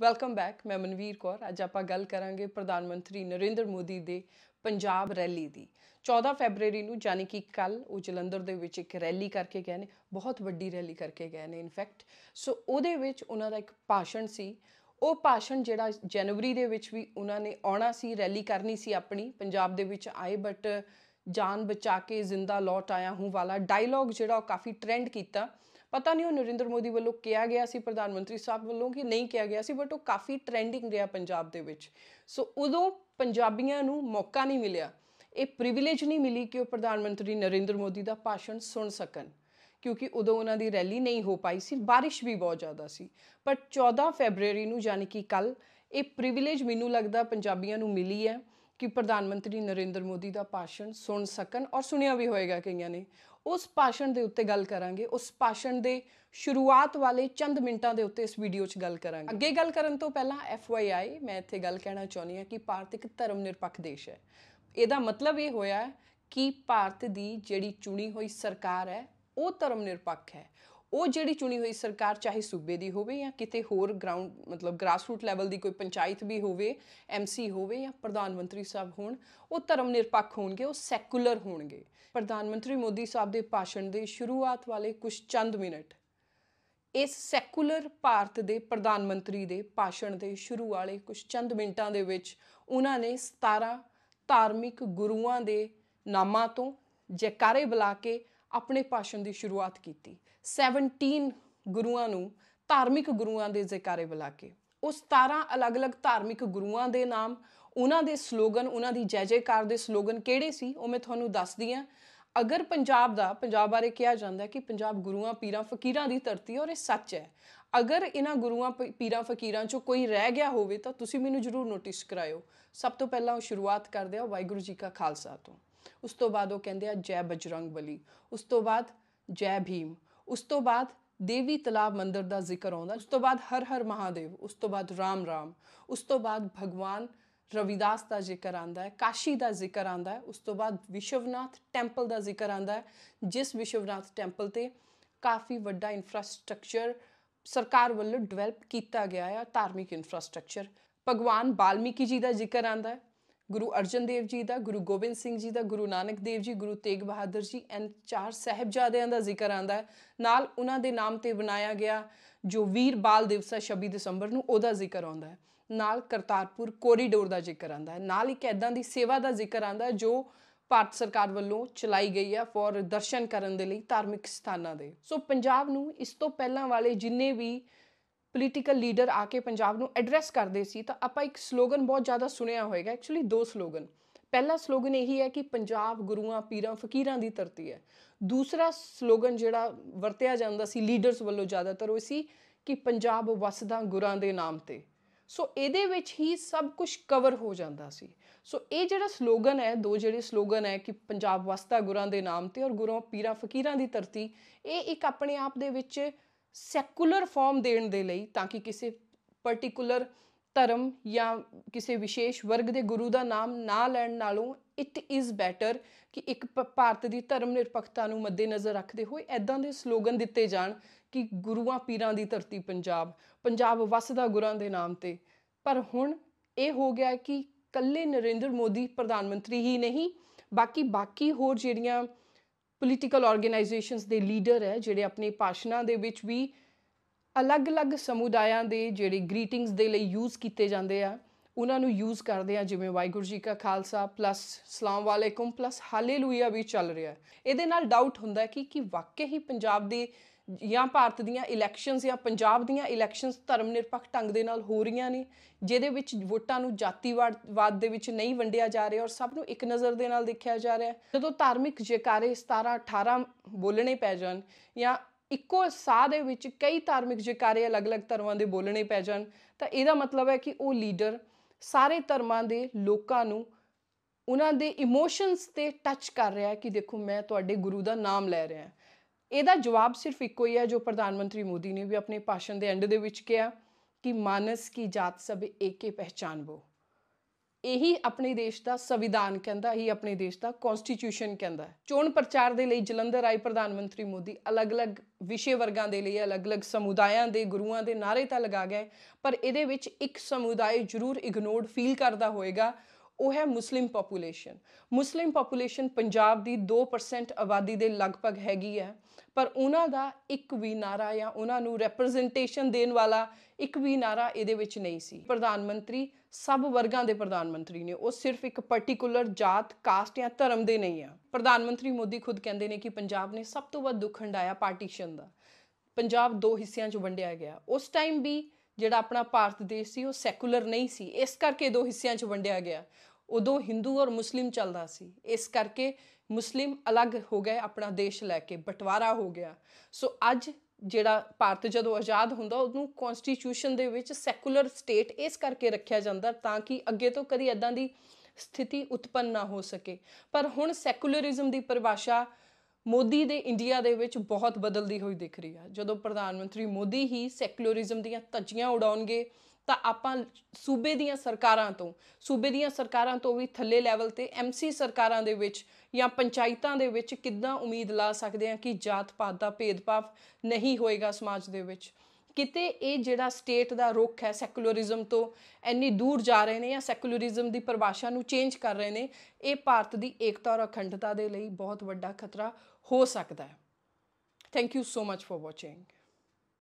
welcome back ਮੈਂ ਮਨਵੀਰ ਕੌਰ ਅੱਜ ਆਪਾਂ ਗੱਲ ਕਰਾਂਗੇ ਪ੍ਰਧਾਨ ਮੰਤਰੀ ਨਰਿੰਦਰ ਮੋਦੀ ਦੇ ਪੰਜਾਬ ਰੈਲੀ ਦੀ 14 ਫੈਬਰੇਰੀ ਨੂੰ ਜਾਨੀ ਕਿ ਕੱਲ ਉਹ ਜਲੰਧਰ ਦੇ ਵਿੱਚ ਇੱਕ ਰੈਲੀ ਕਰਕੇ ਗਏ ਨੇ ਬਹੁਤ ਵੱਡੀ ਰੈਲੀ ਕਰਕੇ ਗਏ ਨੇ ਇਨਫੈਕਟ ਸੋ ਉਹਦੇ ਵਿੱਚ ਉਹਨਾਂ ਦਾ ਇੱਕ ਭਾਸ਼ਣ ਸੀ ਉਹ ਭਾਸ਼ਣ ਜਿਹੜਾ ਜਨਵਰੀ ਦੇ ਵਿੱਚ ਵੀ ਉਹਨਾਂ ਨੇ ਆਉਣਾ ਸੀ ਰੈਲੀ ਕਰਨੀ ਸੀ ਆਪਣੀ ਪੰਜਾਬ ਦੇ ਵਿੱਚ ਆਏ ਬਟ ਜਾਨ ਬਚਾ ਕੇ ਜ਼ਿੰਦਾ ਲੌਟ ਆਇਆ ਹੂੰ ਵਾਲਾ ਡਾਇਲੌਗ ਜਿਹੜਾ ਉਹ ਕਾਫੀ ਟ੍ਰੈਂਡ ਕੀਤਾ ਪਤਾ ਨਹੀਂ ਉਹ ਨਰਿੰਦਰ ਮੋਦੀ ਵੱਲੋਂ ਕਿਹਾ ਗਿਆ ਸੀ ਪ੍ਰਧਾਨ ਮੰਤਰੀ ਸਾਹਿਬ ਵੱਲੋਂ ਕਿ ਨਹੀਂ ਕਿਹਾ ਗਿਆ ਸੀ ਬਟ ਉਹ ਕਾਫੀ ਟ੍ਰੈਂਡਿੰਗ ਰਿਹਾ ਪੰਜਾਬ ਦੇ ਵਿੱਚ ਸੋ ਉਦੋਂ ਪੰਜਾਬੀਆਂ ਨੂੰ ਮੌਕਾ ਨਹੀਂ ਮਿਲਿਆ ਇਹ ਪ੍ਰਿਵਿਲੇਜ ਨਹੀਂ ਮਿਲੀ ਕਿ ਉਹ ਪ੍ਰਧਾਨ ਮੰਤਰੀ ਨਰਿੰਦਰ ਮੋਦੀ ਦਾ ਭਾਸ਼ਣ ਸੁਣ ਸਕਣ ਕਿਉਂਕਿ ਉਦੋਂ ਉਹਨਾਂ ਦੀ ਰੈਲੀ ਨਹੀਂ ਹੋ ਪਾਈ ਸੀ ਬਾਰਿਸ਼ ਵੀ ਬਹੁਤ ਜ਼ਿਆਦਾ ਸੀ ਪਰ 14 ਫੈਬਰੂਰੀ ਨੂੰ ਯਾਨੀ ਕਿ ਕੱਲ ਇਹ ਪ੍ਰਿਵਿਲੇਜ ਮੈਨੂੰ ਲੱਗਦਾ ਪੰਜਾਬੀਆਂ ਨੂੰ ਮਿਲੀ ਹੈ ਕਿ ਪ੍ਰਧਾਨ ਮੰਤਰੀ ਨਰਿੰਦਰ ਮੋਦੀ ਦਾ ਭਾਸ਼ਣ ਸੁਣ ਸਕਣ ਔਰ ਸੁਣਿਆ ਵੀ ਹੋਏਗਾ ਕਈਆਂ ਨੇ ਉਸ ਭਾਸ਼ਣ ਦੇ ਉੱਤੇ ਗੱਲ ਕਰਾਂਗੇ ਉਸ ਭਾਸ਼ਣ ਦੇ ਸ਼ੁਰੂਆਤ ਵਾਲੇ ਚੰਦ ਮਿੰਟਾਂ ਦੇ ਉੱਤੇ ਇਸ ਵੀਡੀਓ 'ਚ ਗੱਲ ਕਰਾਂਗੇ ਅੱਗੇ ਗੱਲ ਕਰਨ ਤੋਂ ਪਹਿਲਾਂ ਐਫ ਆਈ ਮੈਂ ਇੱਥੇ ਗੱਲ ਕਹਿਣਾ ਚਾਹੁੰਦੀ ਹਾਂ ਕਿ ਭਾਰਤ ਇੱਕ ਧਰਮ ਨਿਰਪੱਖ ਦੇਸ਼ ਹੈ ਇਹਦਾ ਮਤਲਬ ਇਹ ਹੋਇਆ ਕਿ ਭਾਰਤ ਦੀ ਜਿਹੜੀ ਚੁਣੀ ਹੋਈ ਸਰਕਾਰ ਹੈ ਉਹ ਧਰਮ ਨਿਰਪੱਖ ਹੈ ਉਹ ਜਿਹੜੀ ਚੁਣੀ ਹੋਈ ਸਰਕਾਰ ਚਾਹੇ ਸੂਬੇ ਦੀ ਹੋਵੇ ਜਾਂ ਕਿਤੇ ਹੋਰ ਗਰਾਊਂਡ ਮਤਲਬ ਗ੍ਰਾਸਰੂਟ ਲੈਵਲ ਦੀ ਕੋਈ ਪੰਚਾਇਤ ਵੀ ਹੋਵੇ ਐਮਸੀ ਹੋਵੇ ਜਾਂ ਪ੍ਰਧਾਨ ਮੰਤਰੀ ਸਾਹਿਬ ਹੋਣ ਉਹ ਧਰਮ ਨਿਰਪੱਖ ਹੋਣਗੇ ਉਹ ਸੈਕੂਲਰ ਹੋਣਗੇ ਪ੍ਰਧਾਨ ਮੰਤਰੀ ਮੋਦੀ ਸਾਹਿਬ ਦੇ ਭਾਸ਼ਣ ਦੇ ਸ਼ੁਰੂਆਤ ਵਾਲੇ ਕੁਝ ਚੰਦ ਮਿੰਟ ਇਸ ਸੈਕੂਲਰ ਭਾਰਤ ਦੇ ਪ੍ਰਧਾਨ ਮੰਤਰੀ ਦੇ ਭਾਸ਼ਣ ਦੇ ਸ਼ੁਰੂ ਵਾਲੇ ਕੁਝ ਚੰਦ ਮਿੰਟਾਂ ਦੇ ਵਿੱਚ ਉਹਨਾਂ ਨੇ 17 ਧਾਰਮਿਕ ਗੁਰੂਆਂ ਦੇ ਨਾਮਾਂ ਤੋਂ ਜੈਕਾਰੇ ਬੁਲਾ ਕੇ ਆਪਣੇ ਭਾਸ਼ਣ ਦੀ ਸ਼ੁਰੂਆਤ ਕੀਤੀ 17 ਗੁਰੂਆਂ ਨੂੰ ਧਾਰਮਿਕ ਗੁਰੂਆਂ ਦੇ ਜ਼ਿਕਾਰੇ ਬੁਲਾ ਕੇ ਉਹ 17 ਅਲੱਗ-ਅਲੱਗ ਧਾਰਮਿਕ ਗੁਰੂਆਂ ਦੇ ਨਾਮ ਉਹਨਾਂ ਦੇ ਸਲੋਗਨ ਉਹਨਾਂ ਦੀ ਜੈ ਜੈਕਾਰ ਦੇ ਸਲੋਗਨ ਕਿਹੜੇ ਸੀ ਉਹ ਮੈਂ ਤੁਹਾਨੂੰ ਦੱਸਦੀ ਆ ਅਗਰ ਪੰਜਾਬ ਦਾ ਪੰਜਾਬ ਬਾਰੇ ਕਿਹਾ ਜਾਂਦਾ ਕਿ ਪੰਜਾਬ ਗੁਰੂਆਂ ਪੀਰਾਂ ਫਕੀਰਾਂ ਦੀ ਧਰਤੀ ਹੈ ਔਰ ਇਹ ਸੱਚ ਹੈ ਅਗਰ ਇਹਨਾਂ ਗੁਰੂਆਂ ਪੀਰਾਂ ਫਕੀਰਾਂ ਚੋਂ ਕੋਈ ਰਹਿ ਗਿਆ ਹੋਵੇ ਤਾਂ ਤੁਸੀਂ ਮੈਨੂੰ ਜ਼ਰੂਰ ਨੋਟਿਸ ਕਰਾਇਓ ਸਭ ਤੋਂ ਪਹਿਲਾਂ ਉਹ ਸ਼ੁਰੂਆਤ ਕਰਦੇ ਆ ਵਾਹਿਗੁਰੂ ਜੀ ਕਾ ਖਾਲਸਾ ਤੋਂ ਉਸ ਤੋਂ ਬਾਅਦ ਉਹ ਕਹਿੰਦੇ ਆ ਜੈ ਬਜਰੰਗ ਬਲੀ ਉਸ ਤੋਂ ਬਾਅਦ ਜੈ ਭੀਮ ਉਸ ਤੋਂ ਬਾਅਦ ਦੇਵੀ ਤਲਾਬ ਮੰਦਿਰ ਦਾ ਜ਼ਿਕਰ ਆਉਂਦਾ ਉਸ ਤੋਂ ਬਾਅਦ ਹਰ ਹਰ ਮਹਾਦੇਵ ਉਸ ਤੋਂ ਬਾਅਦ ਰਾਮ ਰਾਮ ਉਸ ਤੋਂ ਬਾਅਦ ਭਗਵਾਨ ਰਵਿਦਾਸ ਦਾ ਜ਼ਿਕਰ ਆਂਦਾ ਹੈ ਕਾਸ਼ੀ ਦਾ ਜ਼ਿਕਰ ਆਂਦਾ ਹੈ ਉਸ ਤੋਂ ਬਾਅਦ ਵਿਸ਼ਵਨਾਥ ਟੈਂਪਲ ਦਾ ਜ਼ਿਕਰ ਆਂਦਾ ਹੈ ਜਿਸ ਵਿਸ਼ਵਨਾਥ ਟੈਂਪਲ ਤੇ ਕਾਫੀ ਵੱਡਾ ਇਨਫਰਾਸਟ੍ਰਕਚਰ ਸਰਕਾਰ ਵੱਲੋਂ ਡਿਵੈਲਪ ਕੀਤਾ ਗਿਆ ਹੈ ਧਾਰਮਿਕ ਇਨਫਰਾਸਟ੍ਰਕਚਰ ਭਗਵਾਨ ਬਾਲਮੀਕੀ ਜੀ ਦਾ ਜ਼ਿਕਰ ਆਂਦਾ ਹੈ ਗੁਰੂ ਅਰਜਨ ਦੇਵ ਜੀ ਦਾ ਗੁਰੂ ਗੋਬਿੰਦ ਸਿੰਘ ਜੀ ਦਾ ਗੁਰੂ ਨਾਨਕ ਦੇਵ ਜੀ ਗੁਰੂ ਤੇਗ ਬਹਾਦਰ ਜੀ ਐਨ ਚਾਰ ਸਹਿਬਜ਼ਾਦਿਆਂ ਦਾ ਜ਼ਿਕਰ ਆਂਦਾ ਹੈ ਨਾਲ ਉਹਨਾਂ ਦੇ ਨਾਮ ਤੇ ਬਣਾਇਆ ਗਿਆ ਜੋ ਵੀਰ ਬਾਲ ਦਿਵਸ ਹੈ 26 ਦਸੰਬਰ ਨੂੰ ਉਹਦਾ ਜ਼ਿਕਰ ਆਉਂਦਾ ਹੈ ਨਾਲ ਕਰਤਾਰਪੁਰ ਕੋਰੀਡੋਰ ਦਾ ਜ਼ਿਕਰ ਆਂਦਾ ਹੈ ਨਾਲ ਇੱਕ ਐਦਾਂ ਦੀ ਸੇਵਾ ਦਾ ਜ਼ਿਕਰ ਆਂਦਾ ਜੋ ਭਾਰਤ ਸਰਕਾਰ ਵੱਲੋਂ ਚਲਾਈ ਗਈ ਹੈ ਫॉर ਦਰਸ਼ਨ ਕਰਨ ਦੇ ਲਈ ਧਾਰਮਿਕ ਸਥਾਨਾਂ ਦੇ ਸੋ ਪੰਜਾਬ ਨੂੰ ਇਸ ਤੋਂ ਪਹਿਲਾਂ ਵਾਲੇ ਜਿੰਨੇ ਵੀ ਪੋਲੀਟੀਕਲ ਲੀਡਰ ਆ ਕੇ ਪੰਜਾਬ ਨੂੰ ਐਡਰੈਸ ਕਰਦੇ ਸੀ ਤਾਂ ਆਪਾਂ ਇੱਕ ਸਲੋਗਨ ਬਹੁਤ ਜ਼ਿਆਦਾ ਸੁਣਿਆ ਹੋਵੇਗਾ ਐਕਚੁਅਲੀ ਦੋ ਸਲੋਗਨ ਪਹਿਲਾ ਸਲੋਗਨ ਇਹੀ ਹੈ ਕਿ ਪੰਜਾਬ ਗੁਰੂਆਂ ਪੀਰਾਂ ਫਕੀਰਾਂ ਦੀ ਧਰਤੀ ਹੈ ਦੂਸਰਾ ਸਲੋਗਨ ਜਿਹੜਾ ਵਰਤਿਆ ਜਾਂਦਾ ਸੀ ਲੀਡਰਸ ਵੱਲੋਂ ਜ਼ਿਆਦਾਤਰ ਉਹ ਸੀ ਕਿ ਪੰਜਾਬ ਵਸਦਾ ਗੁਰਾਂ ਦੇ ਨਾਮ ਤੇ ਸੋ ਇਹਦੇ ਵਿੱਚ ਹੀ ਸਭ ਕੁਝ ਕਵਰ ਹੋ ਜਾਂਦਾ ਸੀ ਸੋ ਇਹ ਜਿਹੜਾ ਸਲੋਗਨ ਹੈ ਦੋ ਜਿਹੜੇ ਸਲੋਗਨ ਹੈ ਕਿ ਪੰਜਾਬ ਵਸਦਾ ਗੁਰਾਂ ਦੇ ਨਾਮ ਤੇ ਔਰ ਗੁਰਾਂ ਪੀਰਾਂ ਫਕੀਰਾਂ ਦੀ ਧਰਤੀ ਇਹ ਇੱਕ ਆਪਣੇ ਆਪ ਦੇ ਵਿੱਚ ਸੈਕੂਲਰ ਫਾਰਮ ਦੇਣ ਦੇ ਲਈ ਤਾਂ ਕਿ ਕਿਸੇ ਪਾਰਟਿਕੂਲਰ ਧਰਮ ਜਾਂ ਕਿਸੇ ਵਿਸ਼ੇਸ਼ ਵਰਗ ਦੇ ਗੁਰੂ ਦਾ ਨਾਮ ਨਾ ਲੈਣ ਨਾਲੋਂ ਇਟ ਇਜ਼ ਬੈਟਰ ਕਿ ਇੱਕ ਭਾਰਤ ਦੀ ਧਰਮ ਨਿਰਪੱਖਤਾ ਨੂੰ ਮੱਦੇਨਜ਼ਰ ਰੱਖਦੇ ਹੋਏ ਐਦਾਂ ਦੇ ਸਲੋਗਨ ਦਿੱਤੇ ਜਾਣ ਕਿ ਗੁਰੂਆਂ ਪੀਰਾਂ ਦੀ ਧਰਤੀ ਪੰਜਾਬ ਪੰਜਾਬ ਵਸਦਾ ਗੁਰਾਂ ਦੇ ਨਾਮ ਤੇ ਪਰ ਹੁਣ ਇਹ ਹੋ ਗਿਆ ਕਿ ਕੱਲੇ ਨਰਿੰਦਰ ਮੋਦੀ ਪ੍ਰਧਾਨ ਮੰਤਰੀ ਹੀ ਨਹੀਂ ਬਾਕੀ ਬਾਕੀ ਹੋਰ ਜਿਹੜੀਆਂ ਪੋਲੀਟੀਕਲ ਆਰਗੇਨਾਈਜੇਸ਼ਨਸ ਦੇ ਲੀਡਰ ਹੈ ਜਿਹੜੇ ਆਪਣੇ ਭਾਸ਼ਣਾਂ ਦੇ ਵਿੱਚ ਵੀ ਅਲੱਗ-ਅਲੱਗ ਸਮੁਦਾਇਆਂ ਦੇ ਜਿਹੜੇ ਗ੍ਰੀਟਿੰਗਸ ਦੇ ਲਈ ਯੂਜ਼ ਕੀਤੇ ਜਾਂਦੇ ਆ ਉਹਨਾਂ ਨੂੰ ਯੂਜ਼ ਕਰਦੇ ਆ ਜਿਵੇਂ ਵਾਹਿਗੁਰੂ ਜੀ ਕਾ ਖਾਲਸਾ ਪਲੱਸ ਸਲਾਮ ਵਾਲੇਕੁਮ ਪਲੱਸ ਹਾਲੇਲੂਇਆ ਵੀ ਚੱਲ ਰਿਹਾ ਹੈ ਇਹਦੇ ਨਾਲ ਡਾਊਟ ਹੁੰਦਾ ਕਿ ਕੀ ਵਾਕਿਆ ਹੀ ਪੰਜਾਬ ਦੇ ਜਾਂ ਭਾਰਤ ਦੀਆਂ ਇਲੈਕਸ਼ਨਸ ਜਾਂ ਪੰਜਾਬ ਦੀਆਂ ਇਲੈਕਸ਼ਨਸ ਧਰਮ ਨਿਰਪੱਖ ਢੰਗ ਦੇ ਨਾਲ ਹੋ ਰਹੀਆਂ ਨੇ ਜਿਹਦੇ ਵਿੱਚ ਵੋਟਾਂ ਨੂੰ ਜਾਤੀਵਾਦ ਦੇ ਵਿੱਚ ਨਹੀਂ ਵੰਡਿਆ ਜਾ ਰਿਹਾ ਔਰ ਸਭ ਨੂੰ ਇੱਕ ਨਜ਼ਰ ਦੇ ਨਾਲ ਦੇਖਿਆ ਜਾ ਰਿਹਾ ਜਦੋਂ ਧਾਰਮਿਕ ਜੇਕਾਰੇ 17 18 ਬੋਲਣੇ ਪੈ ਜਾਣ ਜਾਂ ਇੱਕੋ ਸਾਹ ਦੇ ਵਿੱਚ ਕਈ ਧਾਰਮਿਕ ਜੇਕਾਰੇ ਅਲੱਗ-ਅਲੱਗ ਧਰਮਾਂ ਦੇ ਬੋਲਣੇ ਪੈ ਜਾਣ ਤਾਂ ਇਹਦਾ ਮਤਲਬ ਹੈ ਕਿ ਉਹ ਲੀਡਰ ਸਾਰੇ ਧਰਮਾਂ ਦੇ ਲੋਕਾਂ ਨੂੰ ਉਹਨਾਂ ਦੇ ਇਮੋਸ਼ਨਸ ਤੇ ਟੱਚ ਕਰ ਰਿਹਾ ਹੈ ਕਿ ਦੇਖੋ ਮੈਂ ਤੁਹਾਡੇ ਗੁਰੂ ਦਾ ਨਾਮ ਲੈ ਰਿਹਾ ਹਾਂ ਇਹਦਾ ਜਵਾਬ ਸਿਰਫ ਇੱਕੋ ਹੀ ਹੈ ਜੋ ਪ੍ਰਧਾਨ ਮੰਤਰੀ ਮੋਦੀ ਨੇ ਵੀ ਆਪਣੇ ਭਾਸ਼ਣ ਦੇ ਐਂਡ ਦੇ ਵਿੱਚ ਕਿਹਾ ਕਿ ਮਾਨਸ ਕੀ ਜਾਤ ਸਭ ਏਕੇ ਪਹਿਚਾਨਬੋ ਇਹੀ ਆਪਣੇ ਦੇਸ਼ ਦਾ ਸੰਵਿਧਾਨ ਕਹਿੰਦਾ ਹੀ ਆਪਣੇ ਦੇਸ਼ ਦਾ ਕਨਸਟੀਟਿਊਸ਼ਨ ਕਹਿੰਦਾ ਚੋਣ ਪ੍ਰਚਾਰ ਦੇ ਲਈ ਜਲੰਧਰ ਆਏ ਪ੍ਰਧਾਨ ਮੰਤਰੀ ਮੋਦੀ ਅਲੱਗ-ਅਲੱਗ ਵਿਸ਼ੇ ਵਰਗਾਂ ਦੇ ਲਈ ਅਲੱਗ-ਅਲੱਗ ਸਮੁਦਾਇਆਂ ਦੇ ਗੁਰੂਆਂ ਦੇ ਨਾਰੇ ਤਾਂ ਲਗਾ ਗਏ ਪਰ ਇਹਦੇ ਵਿੱਚ ਇੱਕ ਸਮੁਦਾਇ ਜ਼ਰੂਰ ਇਗਨੋਰਡ ਫੀਲ ਕਰਦਾ ਹੋਵੇਗਾ ਉਹ ਹੈ Muslim population Muslim population Punjab ਦੀ 2% ਆਬਾਦੀ ਦੇ ਲਗਭਗ ਹੈਗੀ ਹੈ ਪਰ ਉਹਨਾਂ ਦਾ ਇੱਕ ਵੀ ਨਾਰਾ ਜਾਂ ਉਹਨਾਂ ਨੂੰ ਰੈਪਰੈਜ਼ੈਂਟੇਸ਼ਨ ਦੇਣ ਵਾਲਾ ਇੱਕ ਵੀ ਨਾਰਾ ਇਹਦੇ ਵਿੱਚ ਨਹੀਂ ਸੀ ਪ੍ਰਧਾਨ ਮੰਤਰੀ ਸਭ ਵਰਗਾਂ ਦੇ ਪ੍ਰਧਾਨ ਮੰਤਰੀ ਨੇ ਉਹ ਸਿਰਫ ਇੱਕ ਪਾਰਟਿਕੂਲਰ ਜਾਤ ਕਾਸਟ ਜਾਂ ਧਰਮ ਦੇ ਨਹੀਂ ਆ ਪ੍ਰਧਾਨ ਮੰਤਰੀ ਮੋਦੀ ਖੁਦ ਕਹਿੰਦੇ ਨੇ ਕਿ ਪੰਜਾਬ ਨੇ ਸਭ ਤੋਂ ਵੱਧ ਦੁੱਖ ਹੰਡਾਇਆ ਪਾਰਟੀਸ਼ਨ ਦਾ ਪੰਜਾਬ ਦੋ ਹਿੱਸਿਆਂ 'ਚ ਵੰਡਿਆ ਗਿਆ ਉਸ ਟਾਈਮ ਵੀ ਜਿਹੜਾ ਆਪਣਾ ਭਾਰਤ ਦੇਸ਼ ਸੀ ਉਹ ਸੈਕੂਲਰ ਨਹੀਂ ਸੀ ਇਸ ਕਰਕੇ ਦੋ ਹਿੱਸਿਆਂ 'ਚ ਵੰਡਿਆ ਗਿਆ ਉਦੋਂ Hindu ਔਰ Muslim ਚੱਲਦਾ ਸੀ ਇਸ ਕਰਕੇ Muslim ਅਲੱਗ ਹੋ ਗਏ ਆਪਣਾ ਦੇਸ਼ ਲੈ ਕੇ ਬਟਵਾਰਾ ਹੋ ਗਿਆ ਸੋ ਅੱਜ ਜਿਹੜਾ ਭਾਰਤ ਜਦੋਂ ਆਜ਼ਾਦ ਹੁੰਦਾ ਉਹਨੂੰ ਕਨਸਟੀਟਿਊਸ਼ਨ ਦੇ ਵਿੱਚ ਸੈਕੂਲਰ ਸਟੇਟ ਇਸ ਕਰਕੇ ਰੱਖਿਆ ਜਾਂਦਾ ਤਾਂ ਕਿ ਅੱਗੇ ਤੋਂ ਕਦੀ ਐਦਾਂ ਦੀ ਸਥਿਤੀ ਉਤਪੰਨ ਨਾ ਹੋ ਸਕੇ ਪਰ ਹੁਣ ਸੈਕੂਲਰਿਜ਼ਮ ਦੀ ਪਰਿਭਾਸ਼ਾ ਮੋਦੀ ਦੇ ਇੰਡੀਆ ਦੇ ਵਿੱਚ ਬਹੁਤ ਬਦਲਦੀ ਹੋਈ ਦਿਖ ਰਹੀ ਹੈ ਜਦੋਂ ਪ੍ਰਧਾਨ ਮੰਤਰੀ ਮੋਦੀ ਹੀ ਸੈਕੂਲਰਿਜ਼ਮ ਦੀਆਂ ਤਜੀਆਂ ਉਡਾਉਣਗੇ ਤਾਂ ਆਪਾਂ ਸੂਬੇ ਦੀਆਂ ਸਰਕਾਰਾਂ ਤੋਂ ਸੂਬੇ ਦੀਆਂ ਸਰਕਾਰਾਂ ਤੋਂ ਵੀ ਥੱਲੇ ਲੈਵਲ ਤੇ ਐਮਸੀ ਸਰਕਾਰਾਂ ਦੇ ਵਿੱਚ ਜਾਂ ਪੰਚਾਇਤਾਂ ਦੇ ਵਿੱਚ ਕਿੱਦਾਂ ਉਮੀਦ ਲਾ ਸਕਦੇ ਹਾਂ ਕਿ ਜਾਤ ਪਾਤ ਦਾ ਭੇਦਭਾਵ ਨਹੀਂ ਹੋਏਗਾ ਸਮਾਜ ਦੇ ਵਿੱਚ ਕਿਤੇ ਇਹ ਜਿਹੜਾ ਸਟੇਟ ਦਾ ਰੁਖ ਹੈ ਸੈਕੂਲਰਿਜ਼ਮ ਤੋਂ ਐਨੀ ਦੂਰ ਜਾ ਰਹੇ ਨੇ ਜਾਂ ਸੈਕੂਲਰਿਜ਼ਮ ਦੀ ਪਰਿਭਾਸ਼ਾ ਨੂੰ ਚੇਂਜ ਕਰ ਰਹੇ ਨੇ ਇਹ ਭਾਰਤ ਦੀ ਏਕਤਾ ਔਰ ਅਖੰਡਤਾ ਦੇ ਲਈ ਬਹੁਤ ਵੱਡਾ ਖਤਰਾ ਹੋ ਸਕਦਾ ਹੈ thank you so much for watching